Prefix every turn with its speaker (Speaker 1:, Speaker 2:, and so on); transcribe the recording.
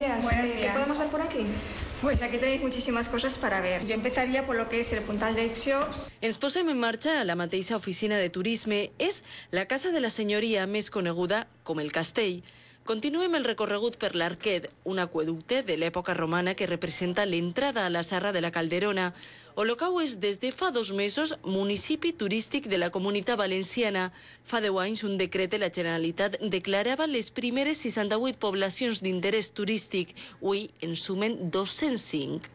Speaker 1: Buenos días. ¿Qué podemos ver por aquí? Pues aquí tenéis muchísimas cosas para ver. Yo empezaría por lo que es
Speaker 2: el Puntal de El esposo posem en marcha a la mateixa oficina de turisme. es la casa de la señoría més coneguda com el castell. Continuem el recorregut per l'Arquet, un aqueducte de l'època romana que representa l'entrada a la Serra de la Calderona. Olocau és des de fa dos mesos municipi turístic de la Comunitat Valenciana. Fa deu anys un decret de la Generalitat declarava les primeres 68 poblacions d'interès turístic. Avui en sumen 205.